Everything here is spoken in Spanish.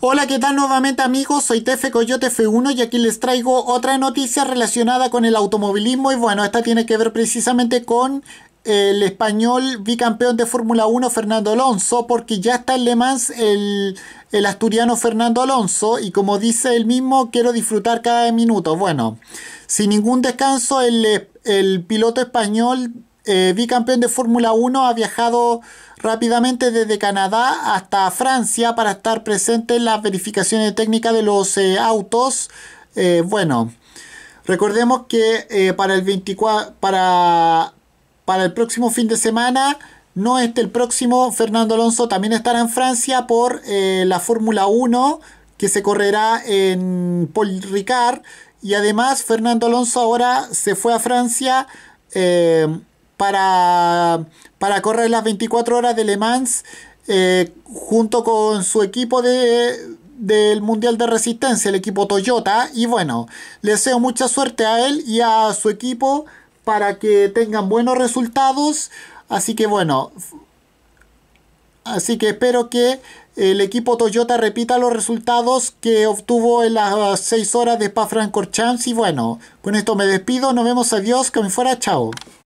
Hola, ¿qué tal nuevamente amigos? Soy Tefe Coyote F1 y aquí les traigo otra noticia relacionada con el automovilismo y bueno, esta tiene que ver precisamente con el español bicampeón de Fórmula 1 Fernando Alonso, porque ya está en Le el, asturiano Fernando Alonso, y como dice él mismo, quiero disfrutar cada minuto. Bueno, sin ningún descanso, el piloto español bicampeón eh, de Fórmula 1, ha viajado rápidamente desde Canadá hasta Francia para estar presente en las verificaciones técnicas de los eh, autos. Eh, bueno, recordemos que para, el 24, para, para el próximo fin de semana, no este el próximo, Fernando Alonso también estará en Francia por la Fórmula 1 que se correrá en Paul Ricard. Y además Fernando Alonso ahora se fue a Francia para, correr las 24 horas de Le Mans eh, junto con su equipo del Mundial de Resistencia, el equipo Toyota. Y bueno, le deseo mucha suerte a él y a su equipo para que tengan buenos resultados. Así que bueno, así que espero que el equipo Toyota repita los resultados que obtuvo en las 6 horas de Spa-Francorchamps. Y bueno, con esto me despido. Nos vemos. Adiós. Que me fuera. Chao.